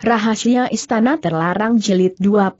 Rahasia Istana Terlarang jelit 22.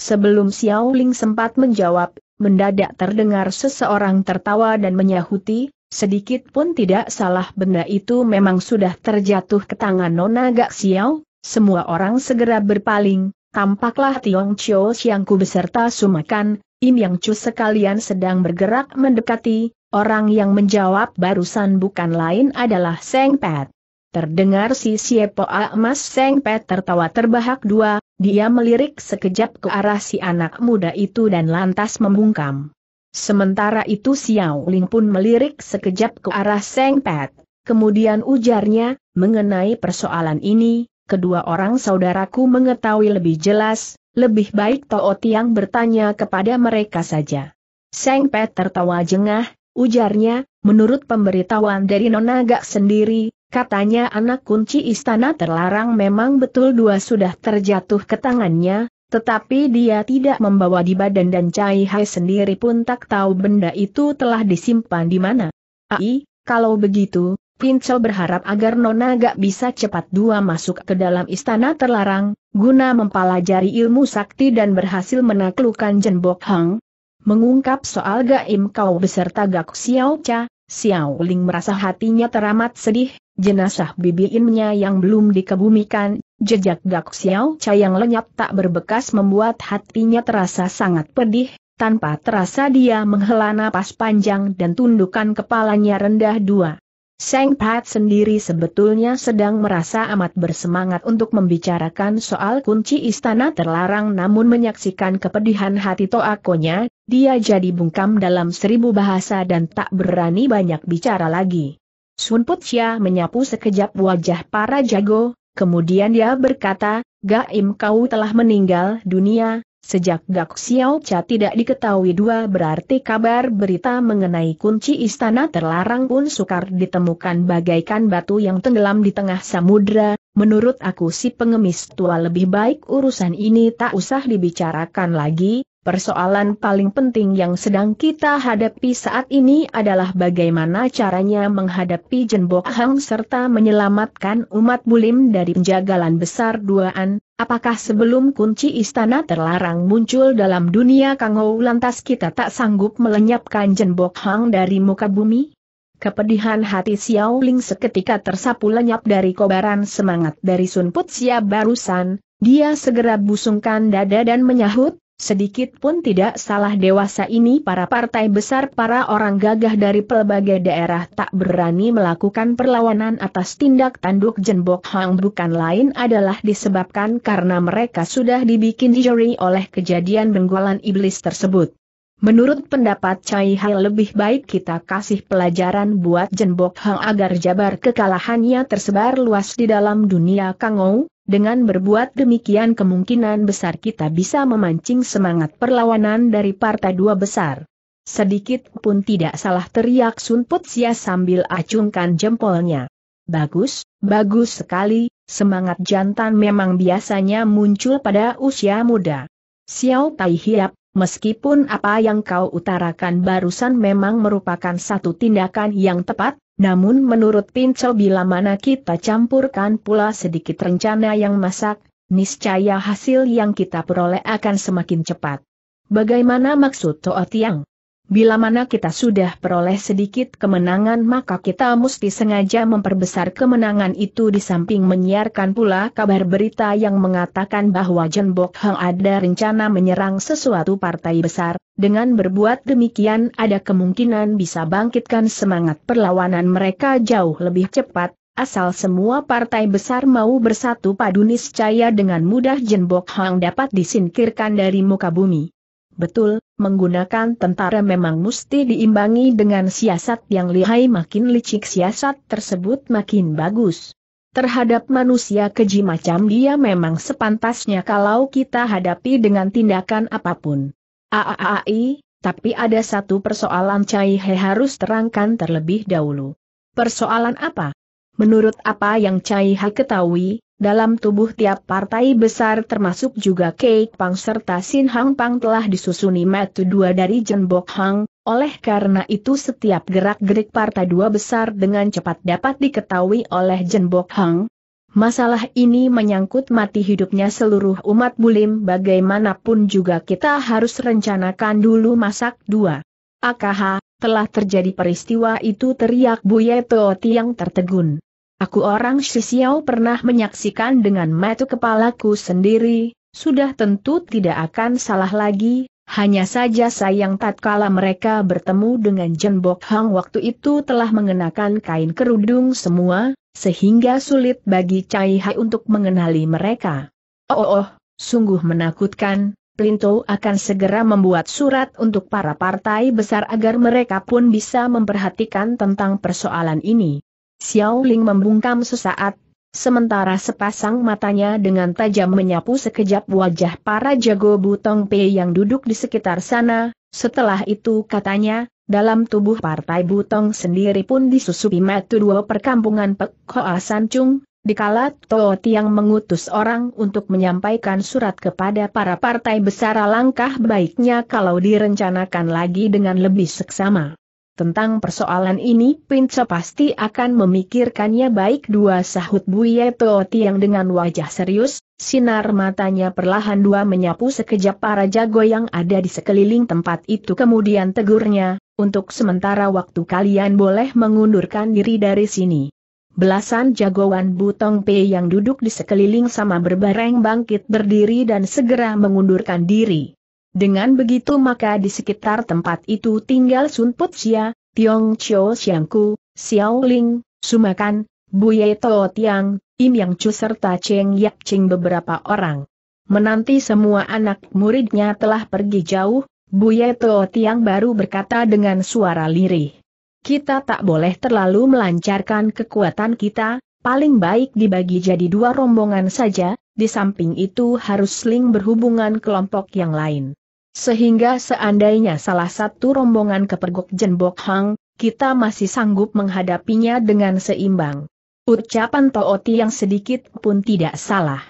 Sebelum Xiao Ling sempat menjawab, mendadak terdengar seseorang tertawa dan menyahuti, sedikit pun tidak salah benda itu memang sudah terjatuh ke tangan Nona Gak Xiao, semua orang segera berpaling, tampaklah Tiong Chio Ku beserta Sumakan, Im Yang Chu sekalian sedang bergerak mendekati, orang yang menjawab barusan bukan lain adalah Seng Pat. Terdengar si Siepoa Mas Seng Pet tertawa terbahak dua, dia melirik sekejap ke arah si anak muda itu dan lantas membungkam. Sementara itu Xiao Ling pun melirik sekejap ke arah Seng Pet. Kemudian ujarnya, mengenai persoalan ini, kedua orang saudaraku mengetahui lebih jelas, lebih baik Tao Tiang bertanya kepada mereka saja. Seng Pet tertawa jengah, ujarnya, menurut pemberitahuan dari Nona Gak sendiri, Katanya anak kunci istana terlarang memang betul dua sudah terjatuh ke tangannya, tetapi dia tidak membawa di badan dan Cai Hai sendiri pun tak tahu benda itu telah disimpan di mana. Ai, kalau begitu, Pinco berharap agar Nona gak bisa cepat dua masuk ke dalam istana terlarang, guna mempelajari ilmu sakti dan berhasil menaklukkan Jenbok Hang. Mengungkap soal gaim kau beserta Gak Xiao Cha, Xiao Ling merasa hatinya teramat sedih, Jenazah Bibi Innya yang belum dikebumikan, jejak Gak Xiao Cha yang lenyap tak berbekas membuat hatinya terasa sangat pedih, tanpa terasa dia menghela napas panjang dan tundukkan kepalanya rendah dua. Seng Pat sendiri sebetulnya sedang merasa amat bersemangat untuk membicarakan soal kunci istana terlarang namun menyaksikan kepedihan hati Toakonya, dia jadi bungkam dalam seribu bahasa dan tak berani banyak bicara lagi. Sun Putia menyapu sekejap wajah para jago, kemudian dia berkata, Gaim kau telah meninggal dunia, Sejak Gak Xiao Cha tidak diketahui dua berarti kabar berita mengenai kunci istana terlarang pun sukar ditemukan bagaikan batu yang tenggelam di tengah samudra, menurut aku si pengemis tua lebih baik urusan ini tak usah dibicarakan lagi, Persoalan paling penting yang sedang kita hadapi saat ini adalah bagaimana caranya menghadapi Jenbok Hang serta menyelamatkan umat bulim dari penjagalan besar duaan, apakah sebelum kunci istana terlarang muncul dalam dunia Kangou lantas kita tak sanggup melenyapkan Jenbok Hang dari muka bumi? Kepedihan hati Xiao Ling seketika tersapu lenyap dari kobaran semangat dari Sun Putsia barusan, dia segera busungkan dada dan menyahut, Sedikit pun tidak salah dewasa ini para partai besar para orang gagah dari pelbagai daerah tak berani melakukan perlawanan atas tindak tanduk Jenbok Hang bukan lain adalah disebabkan karena mereka sudah dibikin jeri oleh kejadian benggolan iblis tersebut. Menurut pendapat cai Hai lebih baik kita kasih pelajaran buat Jenbok Hang agar jabar kekalahannya tersebar luas di dalam dunia Kangou, dengan berbuat demikian kemungkinan besar kita bisa memancing semangat perlawanan dari partai dua besar. Sedikit pun tidak salah teriak Sun Putsia sambil acungkan jempolnya. Bagus, bagus sekali, semangat jantan memang biasanya muncul pada usia muda. Xiao Tai Hiap, meskipun apa yang kau utarakan barusan memang merupakan satu tindakan yang tepat, namun menurut Pinco bila mana kita campurkan pula sedikit rencana yang masak, niscaya hasil yang kita peroleh akan semakin cepat. Bagaimana maksud Toa Tiang? Bila mana kita sudah peroleh sedikit kemenangan maka kita mesti sengaja memperbesar kemenangan itu di samping menyiarkan pula kabar berita yang mengatakan bahwa Jen Bok Hang ada rencana menyerang sesuatu partai besar, dengan berbuat demikian ada kemungkinan bisa bangkitkan semangat perlawanan mereka jauh lebih cepat, asal semua partai besar mau bersatu padu niscaya dengan mudah Jen Hang dapat disingkirkan dari muka bumi. Betul, menggunakan tentara memang mesti diimbangi dengan siasat yang lihai makin licik siasat tersebut makin bagus. Terhadap manusia keji macam dia memang sepantasnya kalau kita hadapi dengan tindakan apapun. Aaai, tapi ada satu persoalan Cai He harus terangkan terlebih dahulu. Persoalan apa? Menurut apa yang Cai He ketahui, dalam tubuh tiap partai besar termasuk juga Kek Pang serta Sin Hang Pang telah disusuni metu dua dari Jen Hang, oleh karena itu setiap gerak-gerik partai dua besar dengan cepat dapat diketahui oleh Jen Hang. Masalah ini menyangkut mati hidupnya seluruh umat bulim bagaimanapun juga kita harus rencanakan dulu masak dua. AKH, telah terjadi peristiwa itu teriak Buye Tooti yang tertegun. Aku orang Shisiao pernah menyaksikan dengan mata kepalaku sendiri, sudah tentu tidak akan salah lagi, hanya saja sayang tatkala mereka bertemu dengan Jen Bok Hang waktu itu telah mengenakan kain kerudung semua, sehingga sulit bagi Cai Hai untuk mengenali mereka. Oh, oh, oh sungguh menakutkan, Plinto akan segera membuat surat untuk para partai besar agar mereka pun bisa memperhatikan tentang persoalan ini. Xiao Ling membungkam sesaat, sementara sepasang matanya dengan tajam menyapu sekejap wajah para jago butong P yang duduk di sekitar sana, setelah itu katanya, dalam tubuh partai butong sendiri pun disusupi metu dua perkampungan Pek Hoa di dikala Toh Tiang mengutus orang untuk menyampaikan surat kepada para partai besar langkah baiknya kalau direncanakan lagi dengan lebih seksama. Tentang persoalan ini Pince pasti akan memikirkannya baik dua sahut Buye Tooti yang dengan wajah serius, sinar matanya perlahan dua menyapu sekejap para jago yang ada di sekeliling tempat itu kemudian tegurnya, untuk sementara waktu kalian boleh mengundurkan diri dari sini. Belasan jagoan Butong P yang duduk di sekeliling sama berbareng bangkit berdiri dan segera mengundurkan diri. Dengan begitu maka di sekitar tempat itu tinggal Sun Put Sia, Tiong Chio Xiangku, Xiao Ling, Sumakan, Buye To Tiang, Im Yang Chu serta Cheng Yak Ching beberapa orang. Menanti semua anak muridnya telah pergi jauh, Buye To Tiang baru berkata dengan suara lirih. Kita tak boleh terlalu melancarkan kekuatan kita, paling baik dibagi jadi dua rombongan saja, di samping itu harus sling berhubungan kelompok yang lain. Sehingga seandainya salah satu rombongan kepergok Jenbok Hang, kita masih sanggup menghadapinya dengan seimbang. Ucapan Tooti yang sedikit pun tidak salah.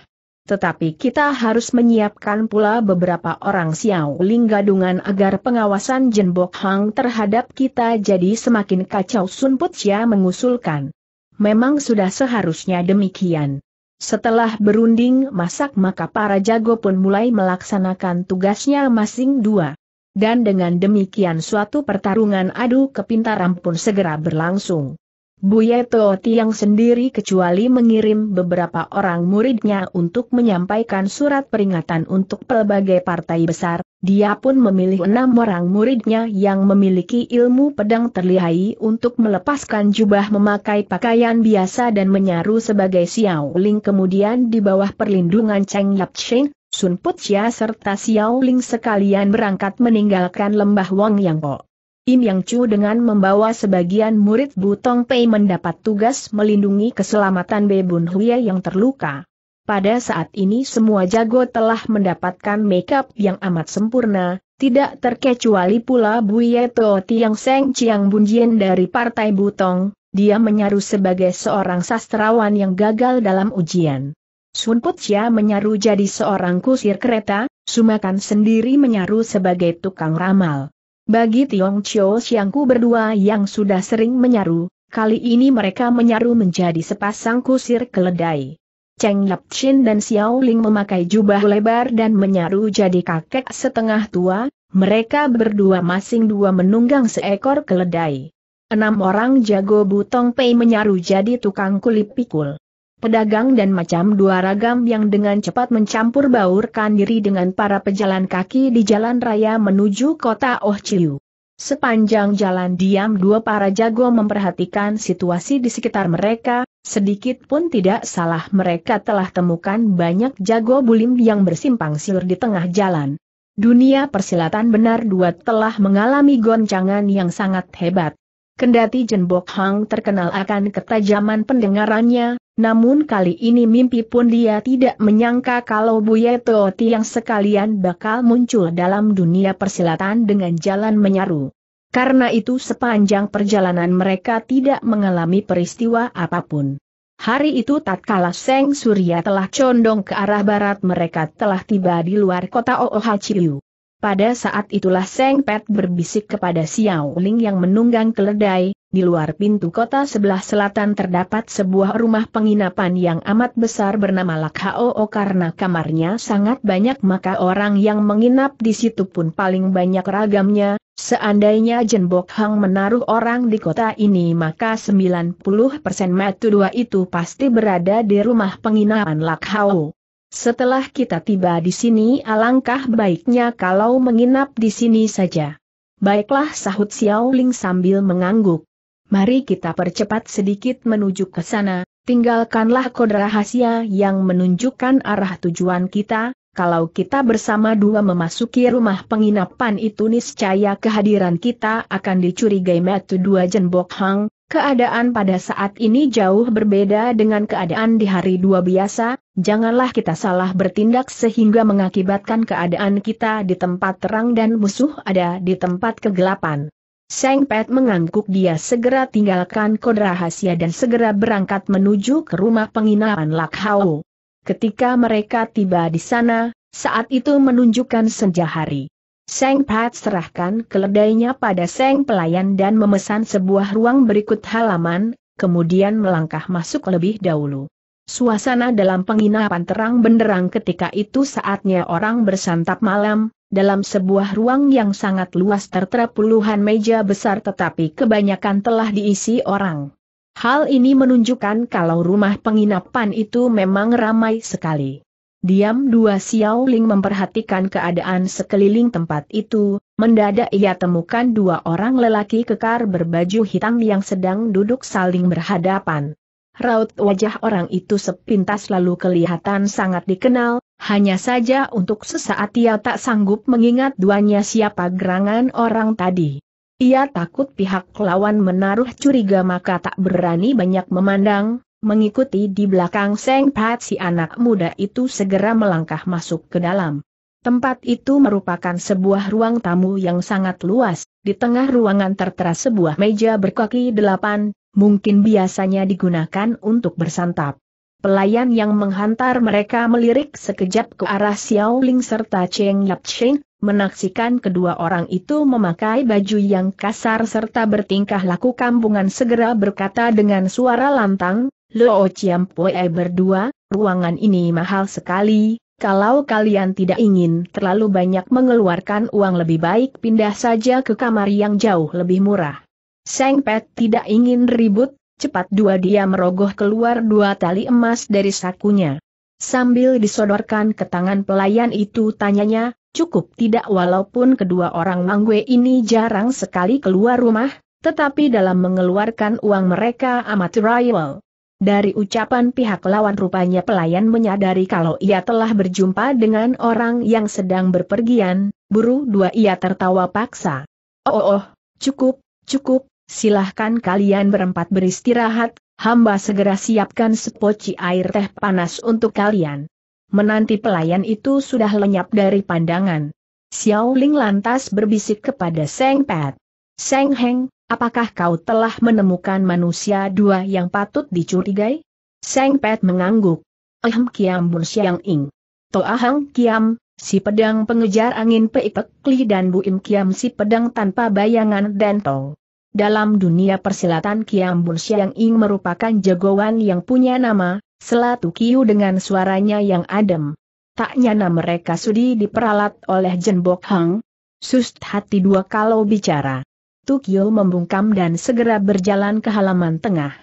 Tetapi kita harus menyiapkan pula beberapa orang Xiao ling gadungan agar pengawasan Jenbok Hang terhadap kita jadi semakin kacau Sun Putsia mengusulkan. Memang sudah seharusnya demikian. Setelah berunding masak maka para jago pun mulai melaksanakan tugasnya masing dua. Dan dengan demikian suatu pertarungan adu kepintaran pun segera berlangsung. Bu Yeto Tiang sendiri kecuali mengirim beberapa orang muridnya untuk menyampaikan surat peringatan untuk pelbagai partai besar, dia pun memilih enam orang muridnya yang memiliki ilmu pedang terlihai untuk melepaskan jubah memakai pakaian biasa dan menyaru sebagai Xiao Ling kemudian di bawah perlindungan Cheng Yap Cheng, Sun Chia serta Xiao Ling sekalian berangkat meninggalkan lembah Wang Yang Po. Im Yang Chu dengan membawa sebagian murid Butong Pei mendapat tugas melindungi keselamatan Bebun Huye yang terluka. Pada saat ini semua jago telah mendapatkan makeup yang amat sempurna, tidak terkecuali pula Buye Toti Tiang Seng Chiang Jien dari Partai Butong, dia menyaru sebagai seorang sastrawan yang gagal dalam ujian. Sun Putia menyaru jadi seorang kusir kereta, Sumakan sendiri menyaru sebagai tukang ramal. Bagi Tiong Chio Xiangku berdua yang sudah sering menyaru, kali ini mereka menyaru menjadi sepasang kusir keledai. Cheng Chin dan Xiao Ling memakai jubah lebar dan menyaru jadi kakek setengah tua, mereka berdua masing dua menunggang seekor keledai. Enam orang jago butong pei menyaru jadi tukang kulit pikul pedagang dan macam dua ragam yang dengan cepat mencampur baurkan diri dengan para pejalan kaki di jalan raya menuju kota Oh Chiu. Sepanjang jalan diam dua para jago memperhatikan situasi di sekitar mereka, sedikit pun tidak salah mereka telah temukan banyak jago bulim yang bersimpang siur di tengah jalan. Dunia persilatan benar dua telah mengalami goncangan yang sangat hebat. Kendati Jenbok Hang terkenal akan ketajaman pendengarannya, namun kali ini mimpi pun dia tidak menyangka kalau Buya Tooti yang sekalian bakal muncul dalam dunia persilatan dengan jalan menyaru. Karena itu sepanjang perjalanan mereka tidak mengalami peristiwa apapun. Hari itu tatkala Seng Surya telah condong ke arah barat mereka telah tiba di luar kota Oohachiu. Pada saat itulah Seng Pet berbisik kepada Xiao Ling yang menunggang keledai, di luar pintu kota sebelah selatan terdapat sebuah rumah penginapan yang amat besar bernama Lakhao karena kamarnya sangat banyak maka orang yang menginap di situ pun paling banyak ragamnya, seandainya Jen Bok Hang menaruh orang di kota ini maka 90% matu dua itu pasti berada di rumah penginapan Lakhao. Setelah kita tiba di sini alangkah baiknya kalau menginap di sini saja. Baiklah sahut Xiao Ling sambil mengangguk. Mari kita percepat sedikit menuju ke sana, tinggalkanlah kode rahasia yang menunjukkan arah tujuan kita, kalau kita bersama dua memasuki rumah penginapan itu niscaya kehadiran kita akan dicurigai metu dua jenbok hang, Keadaan pada saat ini jauh berbeda dengan keadaan di hari dua biasa, janganlah kita salah bertindak sehingga mengakibatkan keadaan kita di tempat terang dan musuh ada di tempat kegelapan. Seng Pet mengangguk dia segera tinggalkan kode rahasia dan segera berangkat menuju ke rumah penginapan Lakhau. Ketika mereka tiba di sana, saat itu menunjukkan senja hari. Seng Pat serahkan keledainya pada Seng pelayan dan memesan sebuah ruang berikut halaman, kemudian melangkah masuk lebih dahulu. Suasana dalam penginapan terang benderang ketika itu saatnya orang bersantap malam, dalam sebuah ruang yang sangat luas tertera puluhan meja besar tetapi kebanyakan telah diisi orang. Hal ini menunjukkan kalau rumah penginapan itu memang ramai sekali. Diam dua Xiaoling memperhatikan keadaan sekeliling tempat itu, mendadak ia temukan dua orang lelaki kekar berbaju hitam yang sedang duduk saling berhadapan. Raut wajah orang itu sepintas lalu kelihatan sangat dikenal, hanya saja untuk sesaat ia tak sanggup mengingat duanya siapa gerangan orang tadi. Ia takut pihak lawan menaruh curiga maka tak berani banyak memandang, mengikuti di belakang Seng Pat si anak muda itu segera melangkah masuk ke dalam. Tempat itu merupakan sebuah ruang tamu yang sangat luas, di tengah ruangan tertera sebuah meja berkaki delapan, mungkin biasanya digunakan untuk bersantap. Pelayan yang menghantar mereka melirik sekejap ke arah Xiao Ling serta Cheng Yap Cheng, menaksikan kedua orang itu memakai baju yang kasar serta bertingkah laku kampungan segera berkata dengan suara lantang, Luo Pue berdua, ruangan ini mahal sekali, kalau kalian tidak ingin terlalu banyak mengeluarkan uang lebih baik pindah saja ke kamar yang jauh lebih murah. Seng Pet tidak ingin ribut, cepat dua dia merogoh keluar dua tali emas dari sakunya. Sambil disodorkan ke tangan pelayan itu tanyanya, cukup tidak walaupun kedua orang Mangwe ini jarang sekali keluar rumah, tetapi dalam mengeluarkan uang mereka amat royal. Dari ucapan pihak lawan rupanya pelayan menyadari kalau ia telah berjumpa dengan orang yang sedang berpergian, buru dua ia tertawa paksa. Oh, oh, oh, cukup, cukup, silahkan kalian berempat beristirahat, hamba segera siapkan sepoci air teh panas untuk kalian. Menanti pelayan itu sudah lenyap dari pandangan. Xiao Ling lantas berbisik kepada Seng Pet. Seng Heng, apakah kau telah menemukan manusia dua yang patut dicurigai? Seng Pet mengangguk. Ahem Kiam Bun Siang Ing. Toahang Kiam, si pedang pengejar angin Peipek Kli dan Buim Kiam si pedang tanpa bayangan dan Dalam dunia persilatan Kiam Bun Siang Ing merupakan jagoan yang punya nama, Selatu Kiu dengan suaranya yang adem. Tak nyana mereka sudi diperalat oleh Jenbok Hang. Sust hati dua kalau bicara. Tukio membungkam dan segera berjalan ke halaman tengah.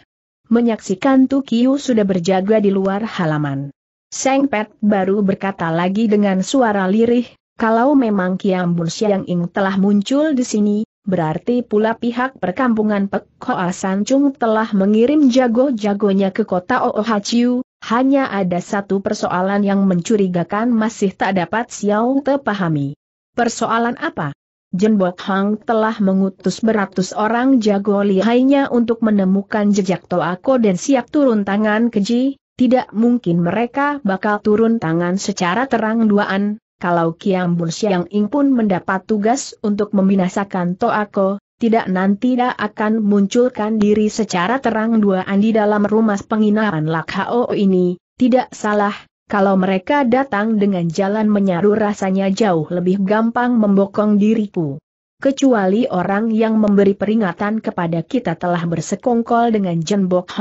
Menyaksikan Tukio sudah berjaga di luar halaman. Seng Pet baru berkata lagi dengan suara lirih, kalau memang Kiam Bun Siang Ing telah muncul di sini, berarti pula pihak perkampungan Pek Hoa Sancung telah mengirim jago-jagonya ke kota Oohachiu, hanya ada satu persoalan yang mencurigakan masih tak dapat Xiao Te pahami. Persoalan apa? Jenbok Hang telah mengutus beratus orang jago lihainya untuk menemukan jejak Toako dan siap turun tangan keji, tidak mungkin mereka bakal turun tangan secara terang duaan, kalau Kiam Bun Siang Ing pun mendapat tugas untuk membinasakan Toako, tidak nanti dia akan munculkan diri secara terang duaan di dalam rumah penginapan Lakhao ini, tidak salah, kalau mereka datang dengan jalan menyaru rasanya jauh lebih gampang membokong diriku. Kecuali orang yang memberi peringatan kepada kita telah bersekongkol dengan Jen Bok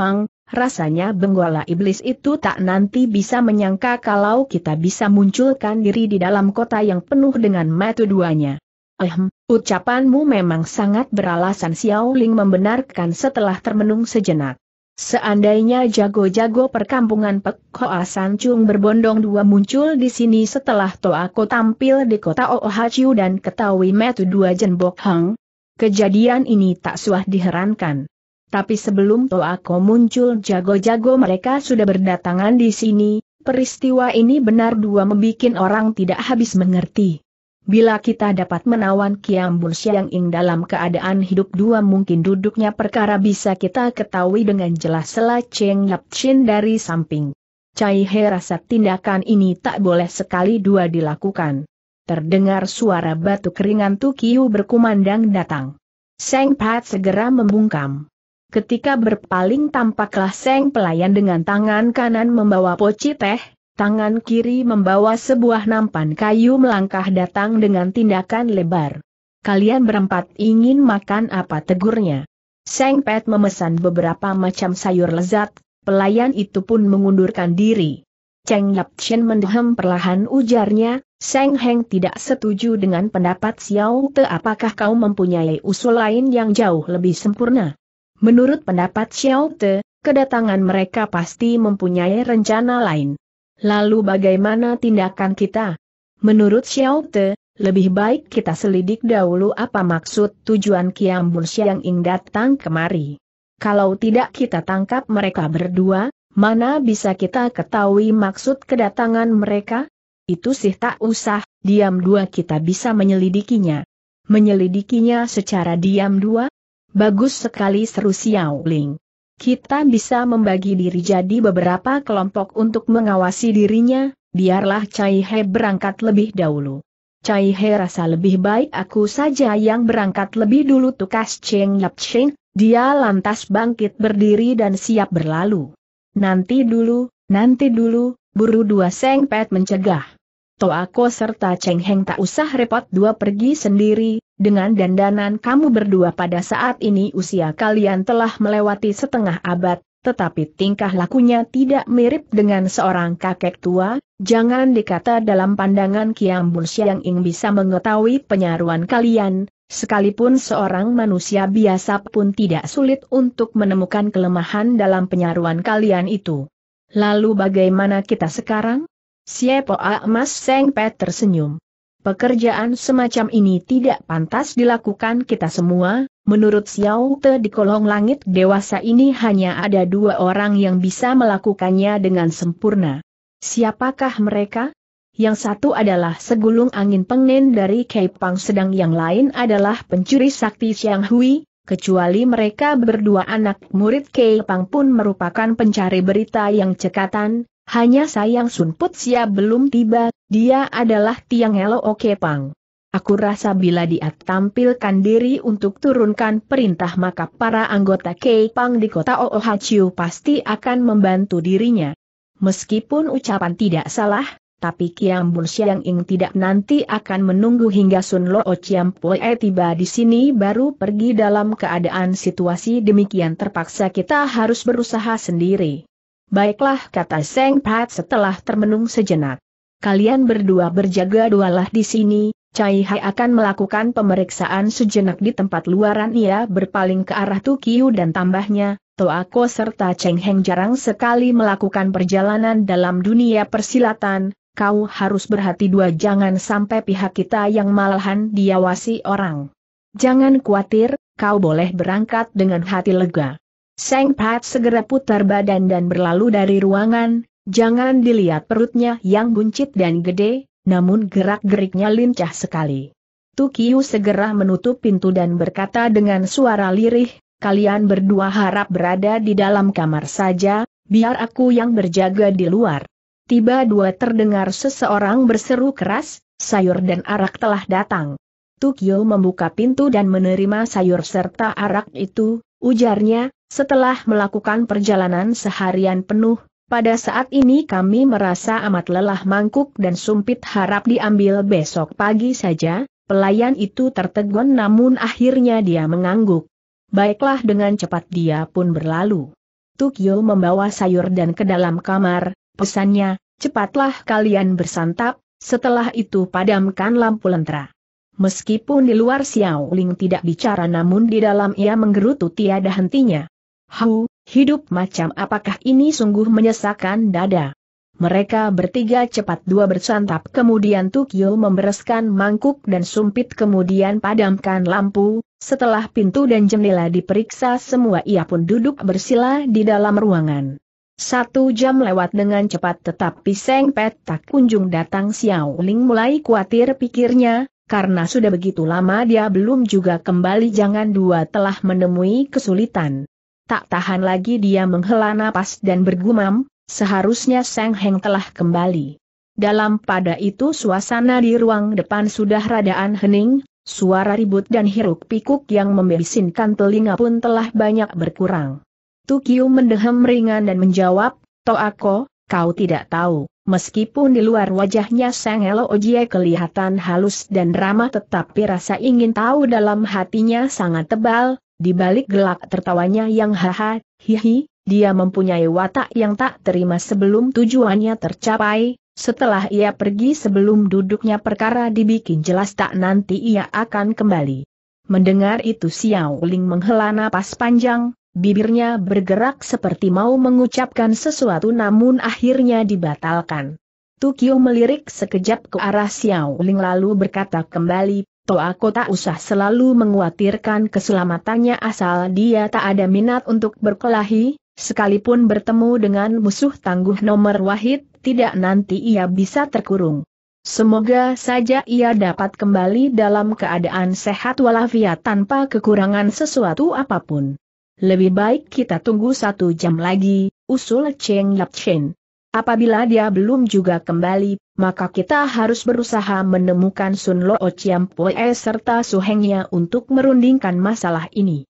rasanya benggola iblis itu tak nanti bisa menyangka kalau kita bisa munculkan diri di dalam kota yang penuh dengan metu duanya. Ehm, ucapanmu memang sangat beralasan Xiao Ling membenarkan setelah termenung sejenak. Seandainya jago-jago perkampungan Pek Hoa Sancung berbondong dua muncul di sini setelah Toako tampil di kota Ohachiu dan ketahui metu dua jenbok Hang, kejadian ini tak suah diherankan. Tapi sebelum Toako muncul jago-jago mereka sudah berdatangan di sini, peristiwa ini benar dua membuat orang tidak habis mengerti. Bila kita dapat menawan Kiam Bun Siang Ing dalam keadaan hidup dua mungkin duduknya perkara bisa kita ketahui dengan jelas selah Cheng Yap Chin dari samping. Cai He rasa tindakan ini tak boleh sekali dua dilakukan. Terdengar suara batu keringan Tukiu berkumandang datang. Seng Pat segera membungkam. Ketika berpaling tampaklah Seng pelayan dengan tangan kanan membawa poci teh, tangan kiri membawa sebuah nampan kayu melangkah datang dengan tindakan lebar. Kalian berempat ingin makan apa tegurnya? Seng Pet memesan beberapa macam sayur lezat, pelayan itu pun mengundurkan diri. Cheng Lap Chen mendehem perlahan ujarnya, Seng Heng tidak setuju dengan pendapat Xiao Te apakah kau mempunyai usul lain yang jauh lebih sempurna? Menurut pendapat Xiao Te, kedatangan mereka pasti mempunyai rencana lain. Lalu bagaimana tindakan kita? Menurut Xiao Te, lebih baik kita selidik dahulu apa maksud tujuan Kiam Bun yang Ing datang kemari. Kalau tidak kita tangkap mereka berdua, mana bisa kita ketahui maksud kedatangan mereka? Itu sih tak usah, diam dua kita bisa menyelidikinya. Menyelidikinya secara diam dua? Bagus sekali seru Xiao Ling. Kita bisa membagi diri jadi beberapa kelompok untuk mengawasi dirinya, biarlah Cai He berangkat lebih dahulu. Cai He rasa lebih baik aku saja yang berangkat lebih dulu tukas Cheng Yap Cheng, dia lantas bangkit berdiri dan siap berlalu. Nanti dulu, nanti dulu, buru dua Seng Pet mencegah. Toako serta Cheng Heng tak usah repot dua pergi sendiri, dengan dandanan kamu berdua pada saat ini usia kalian telah melewati setengah abad, tetapi tingkah lakunya tidak mirip dengan seorang kakek tua, jangan dikata dalam pandangan Kiam Bun Siang Ing bisa mengetahui penyaruan kalian, sekalipun seorang manusia biasa pun tidak sulit untuk menemukan kelemahan dalam penyaruan kalian itu. Lalu bagaimana kita sekarang? Siepoa emas Seng Pet tersenyum. Pekerjaan semacam ini tidak pantas dilakukan kita semua, menurut Xiao Te di kolong langit dewasa ini hanya ada dua orang yang bisa melakukannya dengan sempurna. Siapakah mereka? Yang satu adalah segulung angin pengen dari Kepang sedang yang lain adalah pencuri sakti Xiang Hui, kecuali mereka berdua anak murid Kepang pun merupakan pencari berita yang cekatan, hanya sayang Sun Putsia belum tiba, dia adalah Tiang Elo Oke Pang. Aku rasa bila dia tampilkan diri untuk turunkan perintah maka para anggota Pang di kota Oohachiu pasti akan membantu dirinya. Meskipun ucapan tidak salah, tapi Kiam Bun Siang Ing tidak nanti akan menunggu hingga Sun Lo Chiam Pue tiba di sini baru pergi dalam keadaan situasi demikian terpaksa kita harus berusaha sendiri. Baiklah kata Seng Pat setelah termenung sejenak. Kalian berdua berjaga dualah di sini, Cai Hai akan melakukan pemeriksaan sejenak di tempat luaran ia berpaling ke arah Tukiu dan tambahnya, Toako serta Cheng Heng jarang sekali melakukan perjalanan dalam dunia persilatan, kau harus berhati dua jangan sampai pihak kita yang malahan diawasi orang. Jangan khawatir, kau boleh berangkat dengan hati lega. Seng Pat segera putar badan dan berlalu dari ruangan, jangan dilihat perutnya yang buncit dan gede, namun gerak-geriknya lincah sekali. Tukiu segera menutup pintu dan berkata dengan suara lirih, kalian berdua harap berada di dalam kamar saja, biar aku yang berjaga di luar. Tiba dua terdengar seseorang berseru keras, sayur dan arak telah datang. Tukiu membuka pintu dan menerima sayur serta arak itu, ujarnya, setelah melakukan perjalanan seharian penuh, pada saat ini kami merasa amat lelah mangkuk dan sumpit harap diambil besok pagi saja, pelayan itu tertegun namun akhirnya dia mengangguk. Baiklah dengan cepat dia pun berlalu. Tukyo membawa sayur dan ke dalam kamar, pesannya, cepatlah kalian bersantap, setelah itu padamkan lampu lentera. Meskipun di luar Xiao Ling tidak bicara namun di dalam ia menggerutu tiada hentinya. Hang, hidup macam apakah ini sungguh menyesakan dada. Mereka bertiga cepat dua bersantap kemudian Tukyo membereskan mangkuk dan sumpit kemudian padamkan lampu, setelah pintu dan jendela diperiksa semua ia pun duduk bersila di dalam ruangan. Satu jam lewat dengan cepat tetapi Seng Pet tak kunjung datang Xiao Ling mulai khawatir pikirnya, karena sudah begitu lama dia belum juga kembali jangan dua telah menemui kesulitan. Tak tahan lagi dia menghela napas dan bergumam, seharusnya Seng Heng telah kembali. Dalam pada itu suasana di ruang depan sudah radaan hening, suara ribut dan hiruk pikuk yang membisinkan telinga pun telah banyak berkurang. Tukiu mendehem ringan dan menjawab, Toako, kau tidak tahu, meskipun di luar wajahnya Sang Elo Ojie kelihatan halus dan ramah tetapi rasa ingin tahu dalam hatinya sangat tebal, di balik gelak tertawanya yang haha, hihi, dia mempunyai watak yang tak terima sebelum tujuannya tercapai, setelah ia pergi sebelum duduknya perkara dibikin jelas tak nanti ia akan kembali. Mendengar itu Xiao Ling menghela napas panjang, bibirnya bergerak seperti mau mengucapkan sesuatu namun akhirnya dibatalkan. Tukio melirik sekejap ke arah Xiao Ling lalu berkata kembali, aku tak usah selalu menguatirkan keselamatannya asal dia tak ada minat untuk berkelahi, sekalipun bertemu dengan musuh tangguh nomor wahid, tidak nanti ia bisa terkurung. Semoga saja ia dapat kembali dalam keadaan sehat walafiat tanpa kekurangan sesuatu apapun. Lebih baik kita tunggu satu jam lagi, usul Cheng Lap Chen. Apabila dia belum juga kembali, maka kita harus berusaha menemukan Sun Lo Poe serta suhengnya untuk merundingkan masalah ini.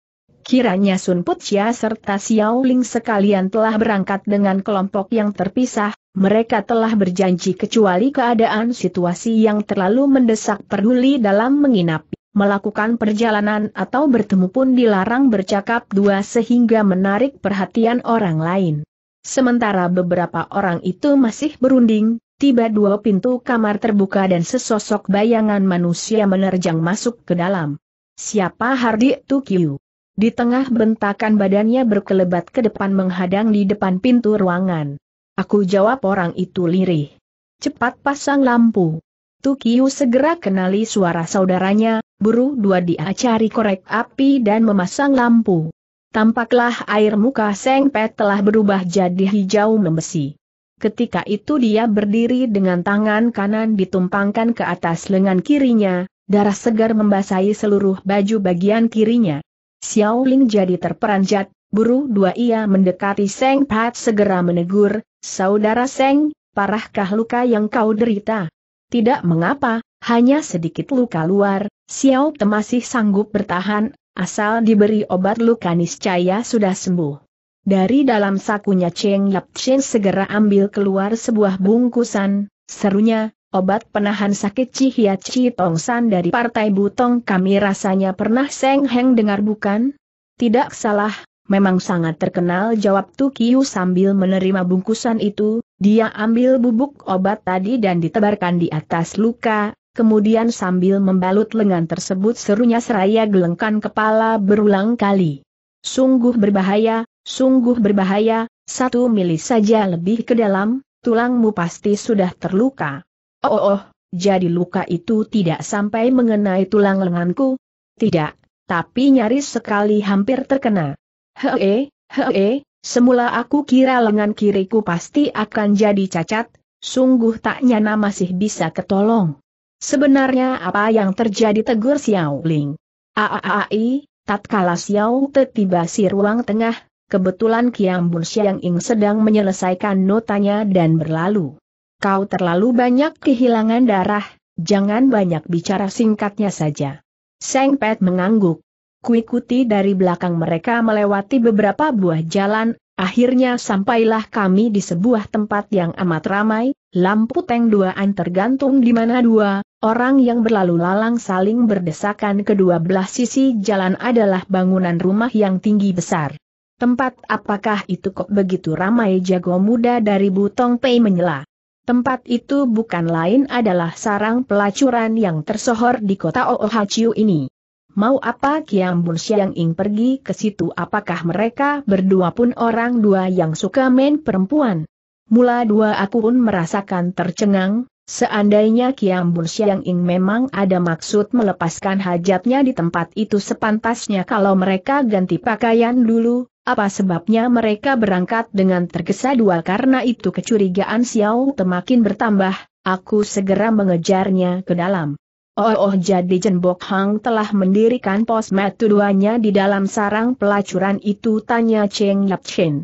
Kiranya Sun Putia serta Xiao Ling sekalian telah berangkat dengan kelompok yang terpisah, mereka telah berjanji kecuali keadaan situasi yang terlalu mendesak peduli dalam menginap, melakukan perjalanan atau bertemu pun dilarang bercakap dua sehingga menarik perhatian orang lain. Sementara beberapa orang itu masih berunding, tiba dua pintu kamar terbuka dan sesosok bayangan manusia menerjang masuk ke dalam. Siapa Hardi Tukyu? Di tengah bentakan badannya berkelebat ke depan menghadang di depan pintu ruangan. Aku jawab orang itu lirih. Cepat pasang lampu. Tukyu segera kenali suara saudaranya, buru dua dia cari korek api dan memasang lampu. Tampaklah air muka Seng Pet telah berubah jadi hijau membesi. Ketika itu dia berdiri dengan tangan kanan ditumpangkan ke atas lengan kirinya, darah segar membasahi seluruh baju bagian kirinya. Xiao Ling jadi terperanjat, buru dua ia mendekati Seng Pat segera menegur, Saudara Seng, parahkah luka yang kau derita? Tidak mengapa, hanya sedikit luka luar, Xiao Te masih sanggup bertahan, Asal diberi obat luka niscaya sudah sembuh. Dari dalam sakunya Cheng Yap Chen segera ambil keluar sebuah bungkusan, serunya, obat penahan sakit Cihia Chi Tong San dari Partai Butong kami rasanya pernah Seng Heng dengar bukan? Tidak salah, memang sangat terkenal jawab Tu Kiu sambil menerima bungkusan itu, dia ambil bubuk obat tadi dan ditebarkan di atas luka, kemudian sambil membalut lengan tersebut serunya seraya gelengkan kepala berulang kali. Sungguh berbahaya, sungguh berbahaya, satu mili saja lebih ke dalam, tulangmu pasti sudah terluka. Oh, oh, oh jadi luka itu tidak sampai mengenai tulang lenganku? Tidak, tapi nyaris sekali hampir terkena. Hee, hee, semula aku kira lengan kiriku pasti akan jadi cacat, sungguh tak nyana masih bisa ketolong. Sebenarnya apa yang terjadi tegur Xiao Ling? Aaai, tatkala Xiao Te tiba si ruang tengah, kebetulan Kiam Bun Xiang Ing sedang menyelesaikan notanya dan berlalu. Kau terlalu banyak kehilangan darah, jangan banyak bicara singkatnya saja. Seng Pet mengangguk. Kuikuti dari belakang mereka melewati beberapa buah jalan, akhirnya sampailah kami di sebuah tempat yang amat ramai, lampu teng duaan tergantung di mana dua, Orang yang berlalu lalang saling berdesakan kedua belah sisi jalan adalah bangunan rumah yang tinggi besar. Tempat apakah itu kok begitu ramai jago muda dari Butong Pei menyela. Tempat itu bukan lain adalah sarang pelacuran yang tersohor di kota Oohachiu ini. Mau apa Kiam Bun Siang Ing pergi ke situ apakah mereka berdua pun orang dua yang suka main perempuan? Mula dua aku pun merasakan tercengang, Seandainya Kiam Bun Siang Ing memang ada maksud melepaskan hajatnya di tempat itu sepantasnya kalau mereka ganti pakaian dulu, apa sebabnya mereka berangkat dengan tergesa-dua karena itu kecurigaan Xiao temakin bertambah, aku segera mengejarnya ke dalam. Oh, oh jadi Jenbok Hang telah mendirikan pos duanya di dalam sarang pelacuran itu tanya Cheng Yap Chen.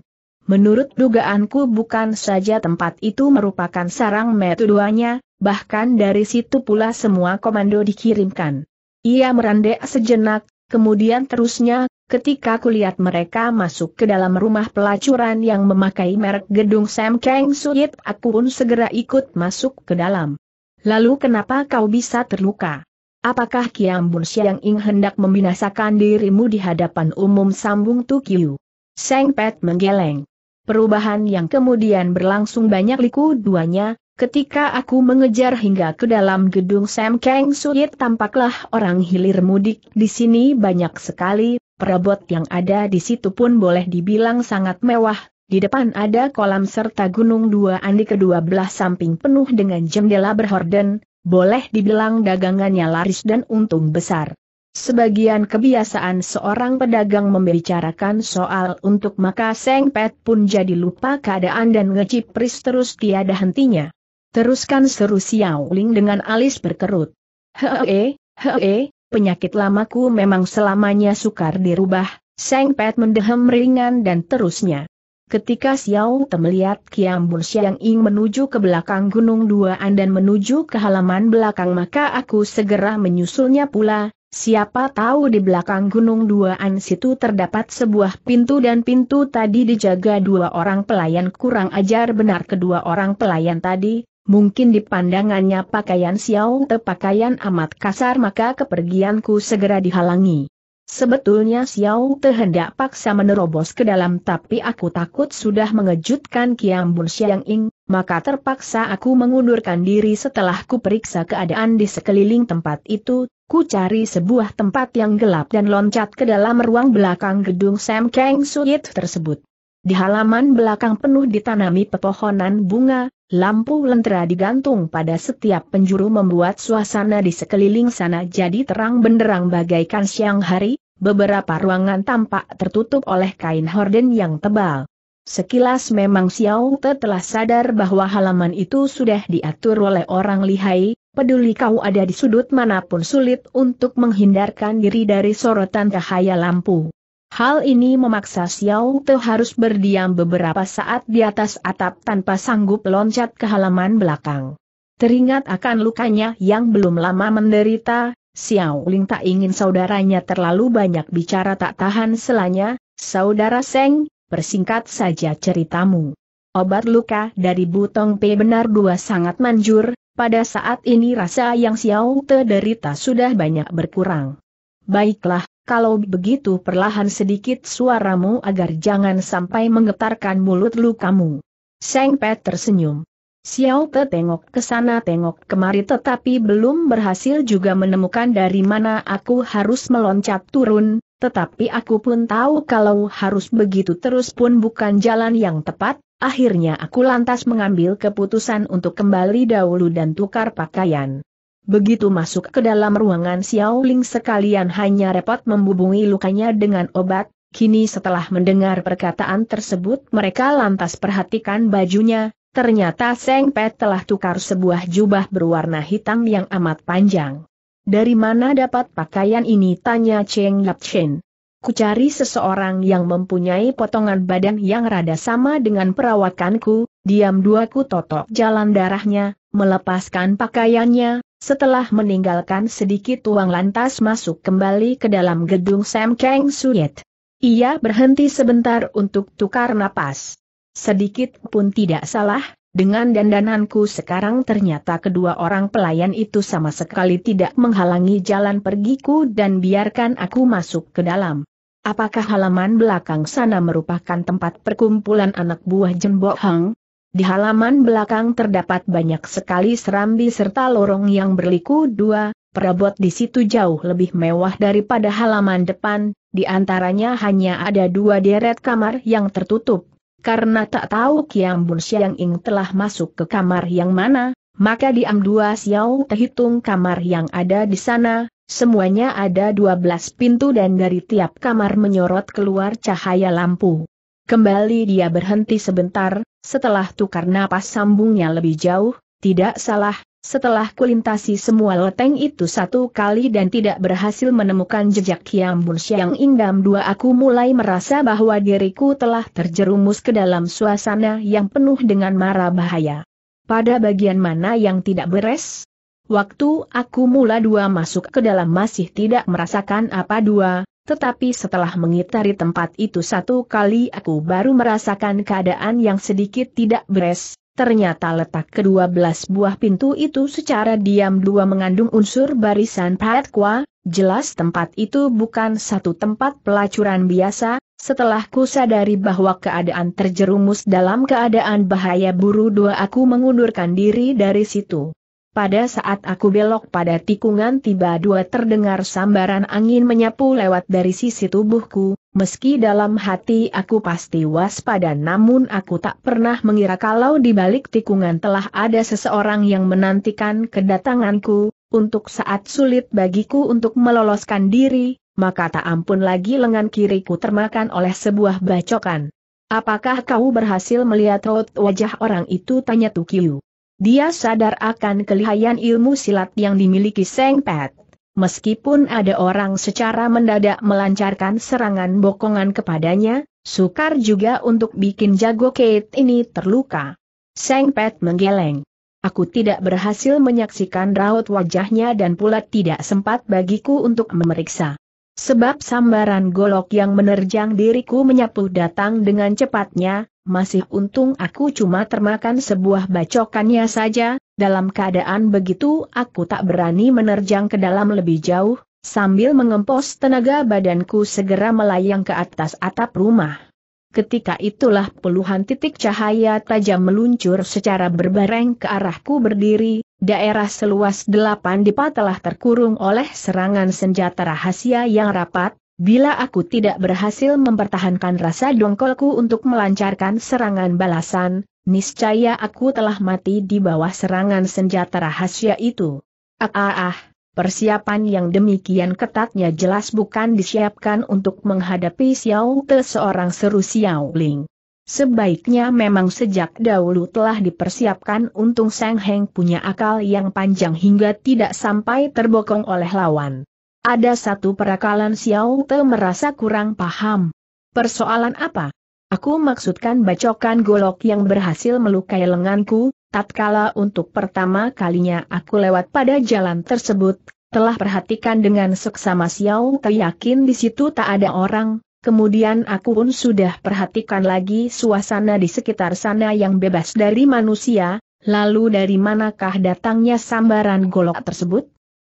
Menurut dugaanku bukan saja tempat itu merupakan sarang metuduanya, bahkan dari situ pula semua komando dikirimkan. Ia merendek sejenak, kemudian terusnya, ketika kulihat mereka masuk ke dalam rumah pelacuran yang memakai merek gedung Sam Kang Suyit aku pun segera ikut masuk ke dalam. Lalu kenapa kau bisa terluka? Apakah Kiam Bun Siang Ing hendak membinasakan dirimu di hadapan umum sambung Tukiu? Seng Pet menggeleng perubahan yang kemudian berlangsung banyak liku duanya, Ketika aku mengejar hingga ke dalam gedung Sam Kang Suyit tampaklah orang hilir mudik. Di sini banyak sekali, perabot yang ada di situ pun boleh dibilang sangat mewah. Di depan ada kolam serta gunung dua andi kedua belah samping penuh dengan jendela berhorden, boleh dibilang dagangannya laris dan untung besar. Sebagian kebiasaan seorang pedagang membicarakan soal untuk maka Seng Pet pun jadi lupa keadaan dan ngecipris terus tiada hentinya. Teruskan seru Xiao Ling dengan alis berkerut. Hee, hee, penyakit lamaku memang selamanya sukar dirubah, Seng Pet mendehem ringan dan terusnya. Ketika Xiao Te melihat Kiam Bun Ing menuju ke belakang Gunung Duaan dan menuju ke halaman belakang maka aku segera menyusulnya pula, Siapa tahu di belakang gunung duaan situ terdapat sebuah pintu dan pintu tadi dijaga dua orang pelayan kurang ajar benar kedua orang pelayan tadi, mungkin di pandangannya pakaian Xiao Te pakaian amat kasar maka kepergianku segera dihalangi. Sebetulnya Xiao Te hendak paksa menerobos ke dalam tapi aku takut sudah mengejutkan kiam Bun Xiang Ing, maka terpaksa aku mengundurkan diri setelah ku periksa keadaan di sekeliling tempat itu, Ku cari sebuah tempat yang gelap dan loncat ke dalam ruang belakang gedung Sam Kang Suit tersebut. Di halaman belakang penuh ditanami pepohonan bunga, lampu lentera digantung pada setiap penjuru membuat suasana di sekeliling sana jadi terang benderang bagaikan siang hari, beberapa ruangan tampak tertutup oleh kain horden yang tebal. Sekilas memang Xiao Te telah sadar bahwa halaman itu sudah diatur oleh orang lihai, peduli kau ada di sudut manapun sulit untuk menghindarkan diri dari sorotan cahaya lampu. Hal ini memaksa Xiao Te harus berdiam beberapa saat di atas atap tanpa sanggup loncat ke halaman belakang. Teringat akan lukanya yang belum lama menderita, Xiao Ling tak ingin saudaranya terlalu banyak bicara tak tahan selanya, Saudara Seng, persingkat saja ceritamu. Obat luka dari Butong P benar dua sangat manjur, pada saat ini rasa yang Xiao Te derita sudah banyak berkurang. Baiklah, kalau begitu perlahan sedikit suaramu agar jangan sampai menggetarkan mulut lu kamu. Seng Pet tersenyum. Xiao Te tengok ke sana tengok kemari tetapi belum berhasil juga menemukan dari mana aku harus meloncat turun, tetapi aku pun tahu kalau harus begitu terus pun bukan jalan yang tepat, akhirnya aku lantas mengambil keputusan untuk kembali dahulu dan tukar pakaian. Begitu masuk ke dalam ruangan Xiao Ling sekalian hanya repot membubungi lukanya dengan obat, kini setelah mendengar perkataan tersebut mereka lantas perhatikan bajunya, Ternyata Seng Pet telah tukar sebuah jubah berwarna hitam yang amat panjang. Dari mana dapat pakaian ini? Tanya Cheng Yap Chen. Ku cari seseorang yang mempunyai potongan badan yang rada sama dengan perawakanku, diam dua ku totok jalan darahnya, melepaskan pakaiannya, setelah meninggalkan sedikit uang lantas masuk kembali ke dalam gedung Sam Kang Suyet. Ia berhenti sebentar untuk tukar napas. Sedikit pun tidak salah, dengan dandananku sekarang ternyata kedua orang pelayan itu sama sekali tidak menghalangi jalan pergiku dan biarkan aku masuk ke dalam. Apakah halaman belakang sana merupakan tempat perkumpulan anak buah Jembok Hang? Di halaman belakang terdapat banyak sekali serambi serta lorong yang berliku dua, perabot di situ jauh lebih mewah daripada halaman depan, di antaranya hanya ada dua deret kamar yang tertutup, karena tak tahu Kiam Bun Siang Ing telah masuk ke kamar yang mana, maka diam dua Xiao terhitung kamar yang ada di sana, semuanya ada 12 pintu dan dari tiap kamar menyorot keluar cahaya lampu. Kembali dia berhenti sebentar, setelah tukar napas sambungnya lebih jauh, tidak salah, setelah kulintasi semua loteng itu satu kali dan tidak berhasil menemukan jejak Kiam Bun Siang Indam dua aku mulai merasa bahwa diriku telah terjerumus ke dalam suasana yang penuh dengan mara bahaya. Pada bagian mana yang tidak beres? Waktu aku mula dua masuk ke dalam masih tidak merasakan apa dua, tetapi setelah mengitari tempat itu satu kali aku baru merasakan keadaan yang sedikit tidak beres, ternyata letak kedua belas buah pintu itu secara diam dua mengandung unsur barisan patkwa, jelas tempat itu bukan satu tempat pelacuran biasa, setelah ku sadari bahwa keadaan terjerumus dalam keadaan bahaya buru dua aku mengundurkan diri dari situ. Pada saat aku belok pada tikungan tiba dua terdengar sambaran angin menyapu lewat dari sisi tubuhku, meski dalam hati aku pasti waspada namun aku tak pernah mengira kalau di balik tikungan telah ada seseorang yang menantikan kedatanganku, untuk saat sulit bagiku untuk meloloskan diri, maka tak ampun lagi lengan kiriku termakan oleh sebuah bacokan. Apakah kau berhasil melihat wajah orang itu tanya Tukiu. Dia sadar akan kelihayan ilmu silat yang dimiliki Seng Pet. Meskipun ada orang secara mendadak melancarkan serangan bokongan kepadanya, sukar juga untuk bikin jago Kate ini terluka. Seng Pet menggeleng. Aku tidak berhasil menyaksikan raut wajahnya dan pula tidak sempat bagiku untuk memeriksa. Sebab sambaran golok yang menerjang diriku menyapu datang dengan cepatnya, masih untung aku cuma termakan sebuah bacokannya saja, dalam keadaan begitu aku tak berani menerjang ke dalam lebih jauh, sambil mengempos tenaga badanku segera melayang ke atas atap rumah. Ketika itulah puluhan titik cahaya tajam meluncur secara berbareng ke arahku berdiri, daerah seluas delapan dipa telah terkurung oleh serangan senjata rahasia yang rapat, Bila aku tidak berhasil mempertahankan rasa dongkolku untuk melancarkan serangan balasan, niscaya aku telah mati di bawah serangan senjata rahasia itu. Ah ah ah, persiapan yang demikian ketatnya jelas bukan disiapkan untuk menghadapi Xiao Te seorang seru Xiao Ling. Sebaiknya memang sejak dahulu telah dipersiapkan untung sang Heng punya akal yang panjang hingga tidak sampai terbokong oleh lawan. Ada satu perakalan Xiao Te merasa kurang paham. Persoalan apa? Aku maksudkan bacokan golok yang berhasil melukai lenganku, tatkala untuk pertama kalinya aku lewat pada jalan tersebut, telah perhatikan dengan seksama Xiao Te yakin di situ tak ada orang, Kemudian aku pun sudah perhatikan lagi suasana di sekitar sana yang bebas dari manusia, lalu dari manakah datangnya sambaran golok tersebut?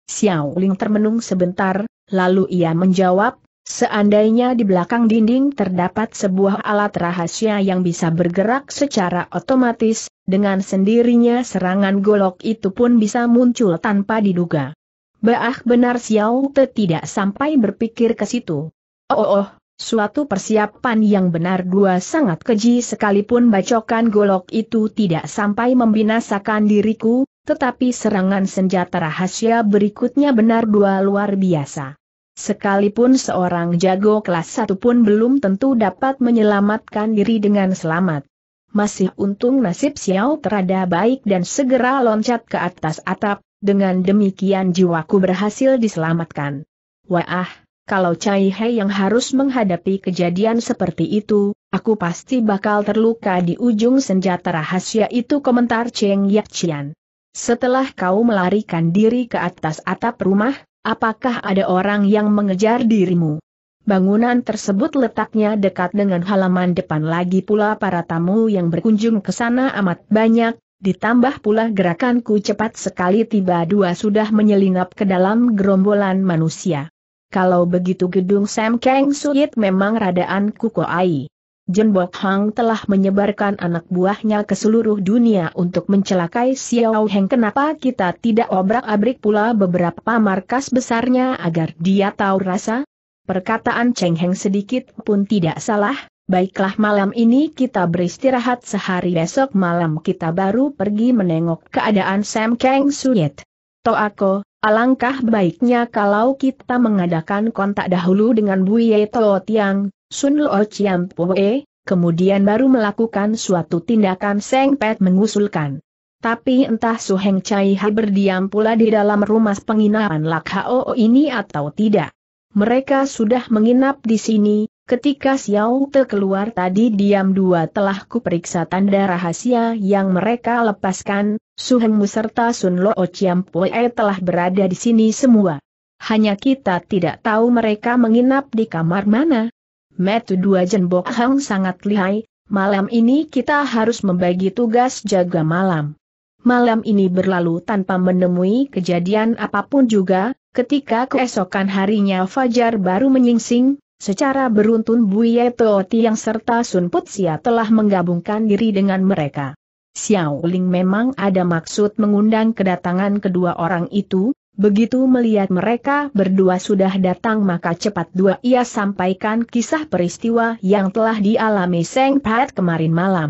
Xiao Ling termenung sebentar, lalu ia menjawab, Seandainya di belakang dinding terdapat sebuah alat rahasia yang bisa bergerak secara otomatis, dengan sendirinya serangan golok itu pun bisa muncul tanpa diduga. Baah benar Xiao Te tidak sampai berpikir ke situ. Oh, oh, oh, suatu persiapan yang benar dua sangat keji sekalipun bacokan golok itu tidak sampai membinasakan diriku, tetapi serangan senjata rahasia berikutnya benar dua luar biasa. Sekalipun seorang jago kelas satu pun belum tentu dapat menyelamatkan diri dengan selamat. Masih untung nasib Xiao terada baik dan segera loncat ke atas atap, dengan demikian jiwaku berhasil diselamatkan. Wah, kalau Cai He yang harus menghadapi kejadian seperti itu, aku pasti bakal terluka di ujung senjata rahasia itu komentar Cheng Yechian. Setelah kau melarikan diri ke atas atap rumah, apakah ada orang yang mengejar dirimu? Bangunan tersebut letaknya dekat dengan halaman depan lagi pula para tamu yang berkunjung ke sana amat banyak, ditambah pula gerakanku cepat sekali tiba dua sudah menyelinap ke dalam gerombolan manusia. Kalau begitu gedung Sam Kang Suyit memang radaan kukoai. Bok Hang telah menyebarkan anak buahnya ke seluruh dunia untuk mencelakai Xiao Heng. Kenapa kita tidak obrak-abrik pula beberapa markas besarnya agar dia tahu rasa? Perkataan Cheng Heng sedikit pun tidak salah, baiklah malam ini kita beristirahat sehari besok malam kita baru pergi menengok keadaan Sam Kang Suyet. Toako, alangkah baiknya kalau kita mengadakan kontak dahulu dengan Buye Yang. Sun Lo Chiam Poe, kemudian baru melakukan suatu tindakan Seng Pet mengusulkan. Tapi entah Su Heng Chai Ha berdiam pula di dalam rumah penginapan Lak Hao ini atau tidak. Mereka sudah menginap di sini, Ketika Xiao Te keluar tadi diam dua telah kuperiksa tanda rahasia yang mereka lepaskan, Su Mu serta Sun Lo Chiam Poe telah berada di sini semua. Hanya kita tidak tahu mereka menginap di kamar mana metu dua jenbok hang sangat lihai, malam ini kita harus membagi tugas jaga malam. Malam ini berlalu tanpa menemui kejadian apapun juga, ketika keesokan harinya Fajar baru menyingsing, Secara beruntun Buye Tooti yang serta Sun Putsia telah menggabungkan diri dengan mereka. Xiao Ling memang ada maksud mengundang kedatangan kedua orang itu, Begitu melihat mereka berdua sudah datang maka cepat dua ia sampaikan kisah peristiwa yang telah dialami Seng Pat kemarin malam.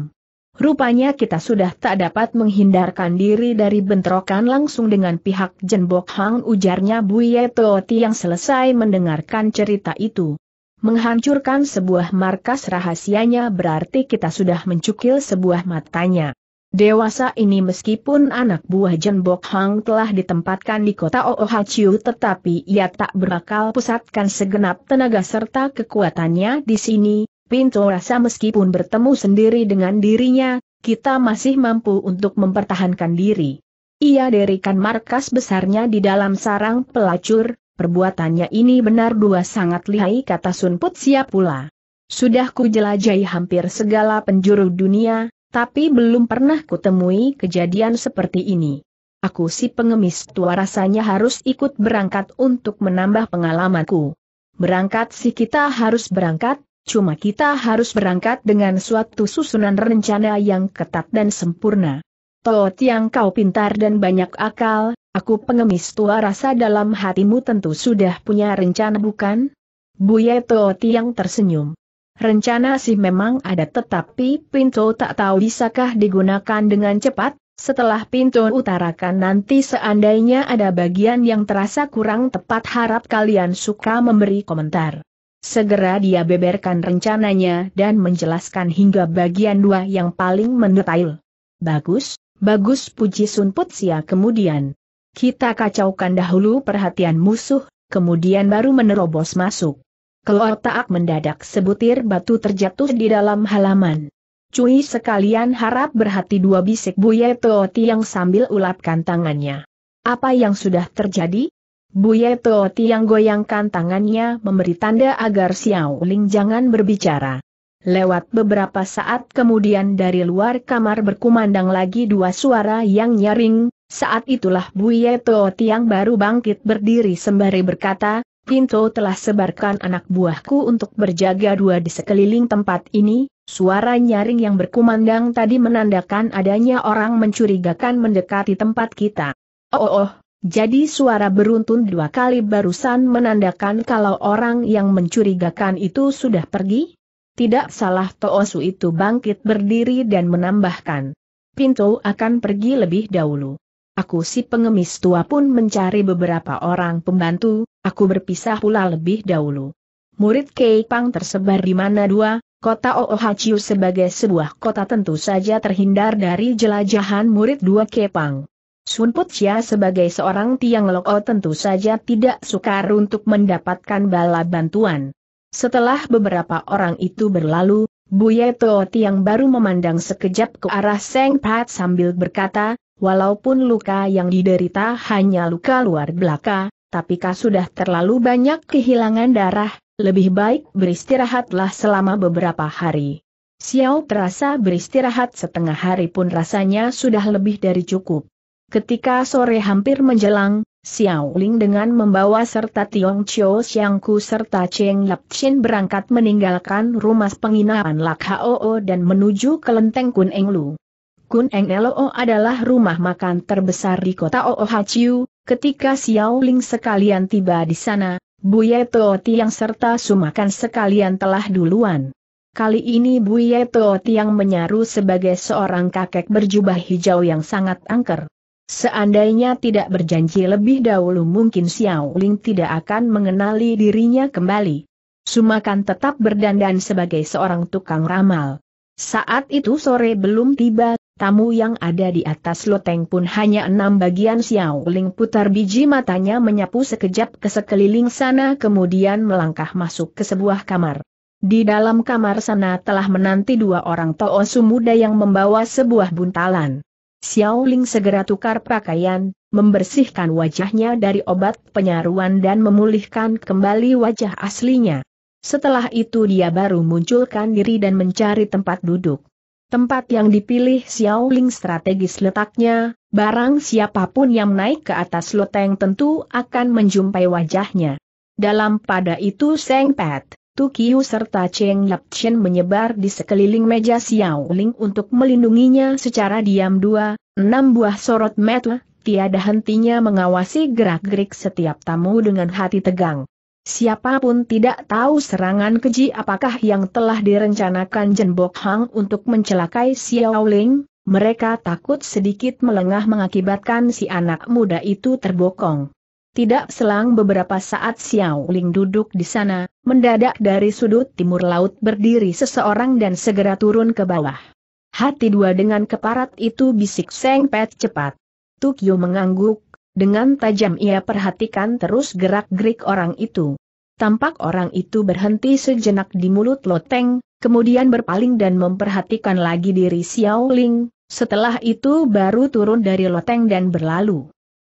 Rupanya kita sudah tak dapat menghindarkan diri dari bentrokan langsung dengan pihak Jenbok Hang ujarnya Buye Tooti yang selesai mendengarkan cerita itu. Menghancurkan sebuah markas rahasianya berarti kita sudah mencukil sebuah matanya. Dewasa ini meskipun anak buah Jen Bok Hang telah ditempatkan di kota Oohachiu tetapi ia tak berakal pusatkan segenap tenaga serta kekuatannya di sini, Pinto rasa meskipun bertemu sendiri dengan dirinya, kita masih mampu untuk mempertahankan diri. Ia dirikan markas besarnya di dalam sarang pelacur, perbuatannya ini benar dua sangat lihai kata Sun siap pula. Sudah ku jelajahi hampir segala penjuru dunia, tapi belum pernah kutemui kejadian seperti ini. Aku si pengemis tua rasanya harus ikut berangkat untuk menambah pengalamanku. Berangkat si kita harus berangkat, cuma kita harus berangkat dengan suatu susunan rencana yang ketat dan sempurna. Tot yang kau pintar dan banyak akal, aku pengemis tua rasa dalam hatimu tentu sudah punya rencana bukan? Buya Tot yang tersenyum. Rencana sih memang ada tetapi pintu tak tahu bisakah digunakan dengan cepat, setelah pintu utarakan nanti seandainya ada bagian yang terasa kurang tepat harap kalian suka memberi komentar. Segera dia beberkan rencananya dan menjelaskan hingga bagian dua yang paling mendetail. Bagus, bagus puji Sunput Sia kemudian. Kita kacaukan dahulu perhatian musuh, kemudian baru menerobos masuk. Keluar taak mendadak sebutir batu terjatuh di dalam halaman. Cui sekalian harap berhati dua bisik Buye Tooti yang sambil ulapkan tangannya. Apa yang sudah terjadi? Buye Tooti yang goyangkan tangannya memberi tanda agar Xiao Ling jangan berbicara. Lewat beberapa saat kemudian dari luar kamar berkumandang lagi dua suara yang nyaring, saat itulah Buye Tooti yang baru bangkit berdiri sembari berkata, Pinto telah sebarkan anak buahku untuk berjaga dua di sekeliling tempat ini, suara nyaring yang berkumandang tadi menandakan adanya orang mencurigakan mendekati tempat kita. Oh oh, oh jadi suara beruntun dua kali barusan menandakan kalau orang yang mencurigakan itu sudah pergi? Tidak salah Toosu itu bangkit berdiri dan menambahkan. Pinto akan pergi lebih dahulu. Aku si pengemis tua pun mencari beberapa orang pembantu, aku berpisah pula lebih dahulu. Murid Pang tersebar di mana dua, kota Oohachiu sebagai sebuah kota tentu saja terhindar dari jelajahan murid dua Pang. Sun Putia sebagai seorang tiang loko tentu saja tidak sukar untuk mendapatkan bala bantuan. Setelah beberapa orang itu berlalu, Buye Tiang yang baru memandang sekejap ke arah Seng Pat sambil berkata, Walaupun luka yang diderita hanya luka luar belaka, tapi kau sudah terlalu banyak kehilangan darah, lebih baik beristirahatlah selama beberapa hari. Xiao terasa beristirahat setengah hari pun rasanya sudah lebih dari cukup. Ketika sore hampir menjelang, Xiao Ling dengan membawa serta Tiong Chiu Xiangku serta Cheng Yap Chin berangkat meninggalkan rumah penginapan Lak Hao dan menuju ke lenteng Kun Eng Lu. Kun Eng Loo adalah rumah makan terbesar di kota Oohachiu, ketika Xiao Ling sekalian tiba di sana, Ye Tuo yang serta Sumakan sekalian telah duluan. Kali ini Ye Tuo yang menyaru sebagai seorang kakek berjubah hijau yang sangat angker. Seandainya tidak berjanji lebih dahulu mungkin Xiao Ling tidak akan mengenali dirinya kembali. Sumakan tetap berdandan sebagai seorang tukang ramal. Saat itu sore belum tiba, Tamu yang ada di atas loteng pun hanya enam bagian Xiao Ling putar biji matanya menyapu sekejap ke sekeliling sana kemudian melangkah masuk ke sebuah kamar. Di dalam kamar sana telah menanti dua orang Toosu muda yang membawa sebuah buntalan. Xiao Ling segera tukar pakaian, membersihkan wajahnya dari obat penyaruan dan memulihkan kembali wajah aslinya. Setelah itu dia baru munculkan diri dan mencari tempat duduk. Tempat yang dipilih Xiao Ling strategis letaknya, barang siapapun yang naik ke atas loteng tentu akan menjumpai wajahnya. Dalam pada itu Seng Pet, Tukiu serta Cheng Chen menyebar di sekeliling meja Xiao Ling untuk melindunginya secara diam dua, enam buah sorot mata, tiada hentinya mengawasi gerak-gerik setiap tamu dengan hati tegang. Siapapun tidak tahu serangan keji apakah yang telah direncanakan Jenbok Hang untuk mencelakai Xiao Ling, mereka takut sedikit melengah mengakibatkan si anak muda itu terbokong. Tidak selang beberapa saat Xiao Ling duduk di sana, mendadak dari sudut timur laut berdiri seseorang dan segera turun ke bawah. Hati dua dengan keparat itu bisik sengpet cepat. Tukyo mengangguk, dengan tajam ia perhatikan terus gerak-gerik orang itu. Tampak orang itu berhenti sejenak di mulut loteng, kemudian berpaling dan memperhatikan lagi diri Xiao Ling, setelah itu baru turun dari loteng dan berlalu.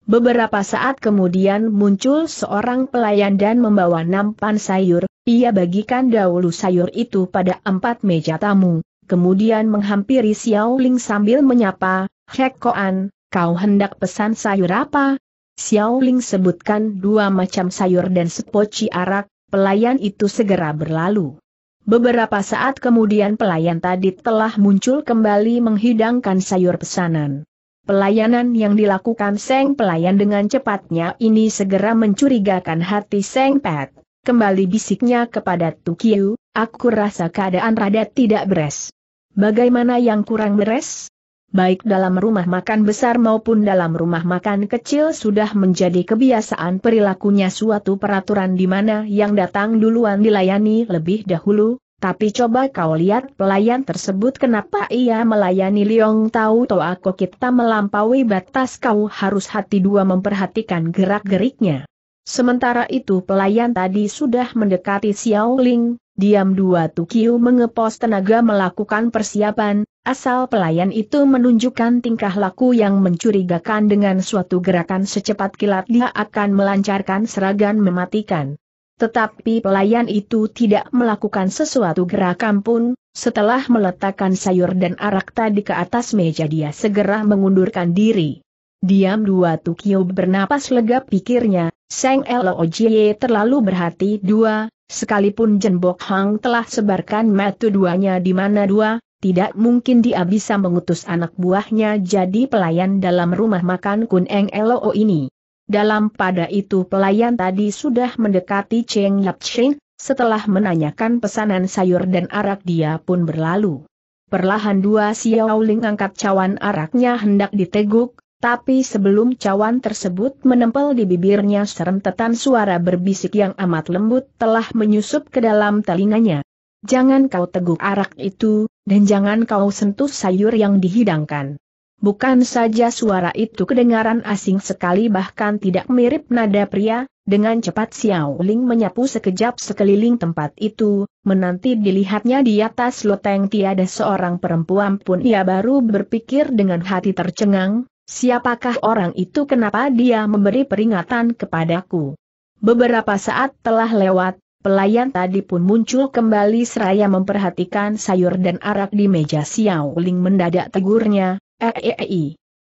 Beberapa saat kemudian muncul seorang pelayan dan membawa nampan sayur, ia bagikan dahulu sayur itu pada empat meja tamu, kemudian menghampiri Xiao Ling sambil menyapa, Hek Koan, Kau hendak pesan sayur apa? Xiao Ling sebutkan dua macam sayur dan sepoci arak, pelayan itu segera berlalu. Beberapa saat kemudian pelayan tadi telah muncul kembali menghidangkan sayur pesanan. Pelayanan yang dilakukan Seng pelayan dengan cepatnya ini segera mencurigakan hati Seng Pet. Kembali bisiknya kepada Tukiu, aku rasa keadaan rada tidak beres. Bagaimana yang kurang beres? baik dalam rumah makan besar maupun dalam rumah makan kecil sudah menjadi kebiasaan perilakunya suatu peraturan di mana yang datang duluan dilayani lebih dahulu, tapi coba kau lihat pelayan tersebut kenapa ia melayani Liong Tau Toa aku kita melampaui batas kau harus hati dua memperhatikan gerak-geriknya. Sementara itu pelayan tadi sudah mendekati Xiao Ling, Diam dua Tukiu mengepos tenaga melakukan persiapan, asal pelayan itu menunjukkan tingkah laku yang mencurigakan dengan suatu gerakan secepat kilat dia akan melancarkan seragan mematikan. Tetapi pelayan itu tidak melakukan sesuatu gerakan pun, setelah meletakkan sayur dan arak tadi ke atas meja dia segera mengundurkan diri. Diam dua Tukio bernapas lega pikirnya, Seng Looje terlalu berhati dua, Sekalipun Jenbok Hang telah sebarkan metu duanya di mana dua, tidak mungkin dia bisa mengutus anak buahnya jadi pelayan dalam rumah makan Kun Eng Loo ini. Dalam pada itu pelayan tadi sudah mendekati Cheng Yap Cheng, setelah menanyakan pesanan sayur dan arak dia pun berlalu. Perlahan dua Xiao Ling angkat cawan araknya hendak diteguk, tapi sebelum cawan tersebut menempel di bibirnya serentetan suara berbisik yang amat lembut telah menyusup ke dalam telinganya. Jangan kau teguk arak itu, dan jangan kau sentuh sayur yang dihidangkan. Bukan saja suara itu kedengaran asing sekali bahkan tidak mirip nada pria, dengan cepat Xiao Ling menyapu sekejap sekeliling tempat itu, menanti dilihatnya di atas loteng tiada seorang perempuan pun ia baru berpikir dengan hati tercengang, Siapakah orang itu kenapa dia memberi peringatan kepadaku? Beberapa saat telah lewat, pelayan tadi pun muncul kembali seraya memperhatikan sayur dan arak di meja Xiao Ling mendadak tegurnya, hei, eh, eh, eh,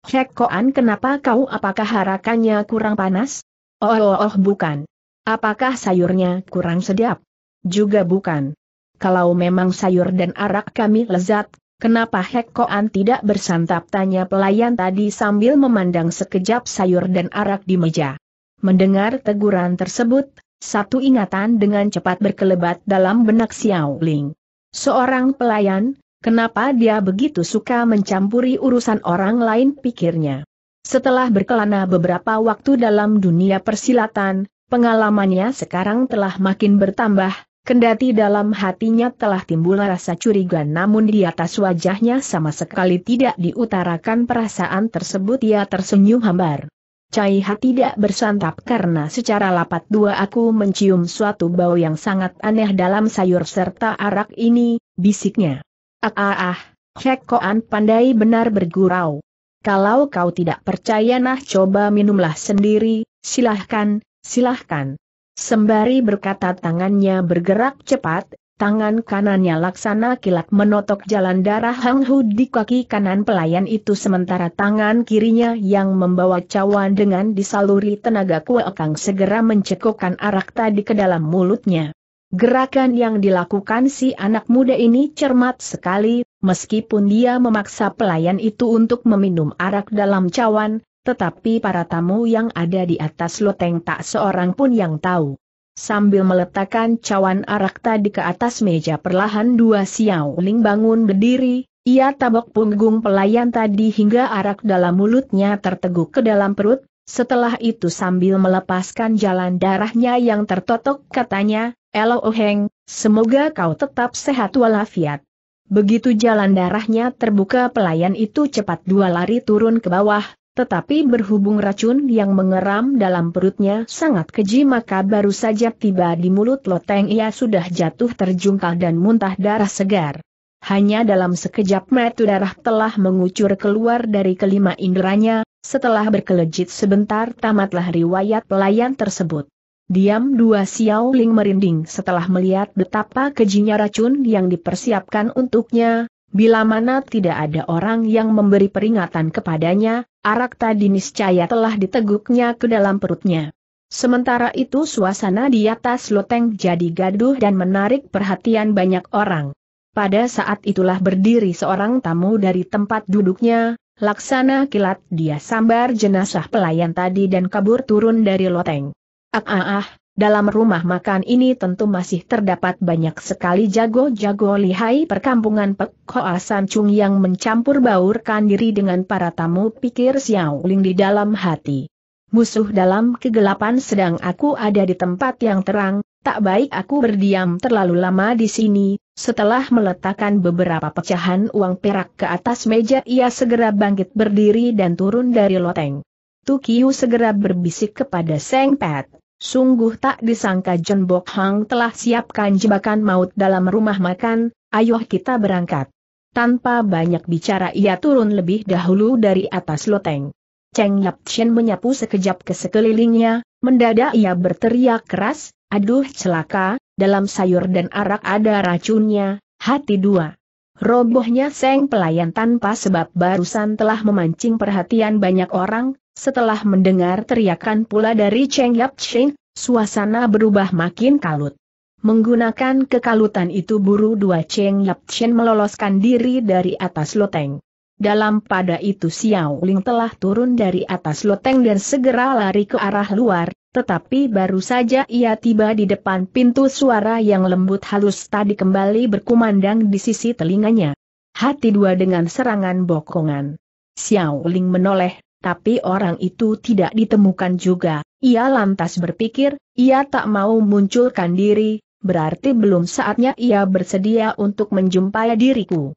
Hek Koan kenapa kau apakah harakannya kurang panas? Oh, oh, oh bukan. Apakah sayurnya kurang sedap? Juga bukan. Kalau memang sayur dan arak kami lezat, Kenapa Hekkoan tidak bersantap tanya pelayan tadi sambil memandang sekejap sayur dan arak di meja. Mendengar teguran tersebut, satu ingatan dengan cepat berkelebat dalam benak Xiao Ling. Seorang pelayan, kenapa dia begitu suka mencampuri urusan orang lain pikirnya. Setelah berkelana beberapa waktu dalam dunia persilatan, pengalamannya sekarang telah makin bertambah, Kendati dalam hatinya telah timbul rasa curiga namun di atas wajahnya sama sekali tidak diutarakan perasaan tersebut ia tersenyum hambar. Cai Caiha tidak bersantap karena secara lapat dua aku mencium suatu bau yang sangat aneh dalam sayur serta arak ini, bisiknya. Ah ah ah, Hekoan pandai benar bergurau. Kalau kau tidak percaya nah coba minumlah sendiri, silahkan, silahkan. Sembari berkata tangannya bergerak cepat, tangan kanannya laksana kilat menotok jalan darah Hang Hu di kaki kanan pelayan itu sementara tangan kirinya yang membawa cawan dengan disaluri tenaga kuekang segera mencekokkan arak tadi ke dalam mulutnya. Gerakan yang dilakukan si anak muda ini cermat sekali, meskipun dia memaksa pelayan itu untuk meminum arak dalam cawan, tetapi para tamu yang ada di atas loteng tak seorang pun yang tahu. Sambil meletakkan cawan arak tadi ke atas meja perlahan dua Xiao Ling bangun berdiri, ia tabok punggung pelayan tadi hingga arak dalam mulutnya terteguk ke dalam perut, setelah itu sambil melepaskan jalan darahnya yang tertotok katanya, Elo Oheng, semoga kau tetap sehat walafiat. Begitu jalan darahnya terbuka pelayan itu cepat dua lari turun ke bawah, tetapi berhubung racun yang mengeram dalam perutnya sangat keji maka baru saja tiba di mulut loteng ia sudah jatuh terjungkal dan muntah darah segar. Hanya dalam sekejap metu darah telah mengucur keluar dari kelima inderanya, setelah berkelejit sebentar tamatlah riwayat pelayan tersebut. Diam dua ling merinding setelah melihat betapa kejinya racun yang dipersiapkan untuknya, bila mana tidak ada orang yang memberi peringatan kepadanya, Arak tadi niscaya telah diteguknya ke dalam perutnya. Sementara itu suasana di atas loteng jadi gaduh dan menarik perhatian banyak orang. Pada saat itulah berdiri seorang tamu dari tempat duduknya, laksana kilat dia sambar jenazah pelayan tadi dan kabur turun dari loteng. Ah ah ah, dalam rumah makan ini tentu masih terdapat banyak sekali jago-jago lihai perkampungan Pek Hoa San Chung yang mencampur baurkan diri dengan para tamu pikir Xiao Ling di dalam hati. Musuh dalam kegelapan sedang aku ada di tempat yang terang, tak baik aku berdiam terlalu lama di sini, setelah meletakkan beberapa pecahan uang perak ke atas meja ia segera bangkit berdiri dan turun dari loteng. Tukiu segera berbisik kepada Seng Pat. Sungguh tak disangka John Bok Hang telah siapkan jebakan maut dalam rumah makan, ayo kita berangkat. Tanpa banyak bicara ia turun lebih dahulu dari atas loteng. Cheng Yap Chen menyapu sekejap ke sekelilingnya, mendadak ia berteriak keras, aduh celaka, dalam sayur dan arak ada racunnya, hati dua. Robohnya seng pelayan tanpa sebab barusan telah memancing perhatian banyak orang, setelah mendengar teriakan pula dari Cheng Yap Shin, suasana berubah makin kalut. Menggunakan kekalutan itu buru dua Cheng Yap Shin meloloskan diri dari atas loteng. Dalam pada itu Xiao Ling telah turun dari atas loteng dan segera lari ke arah luar, tetapi baru saja ia tiba di depan pintu suara yang lembut halus tadi kembali berkumandang di sisi telinganya. Hati dua dengan serangan bokongan. Xiao Ling menoleh tapi orang itu tidak ditemukan juga. Ia lantas berpikir, ia tak mau munculkan diri, berarti belum saatnya ia bersedia untuk menjumpai diriku.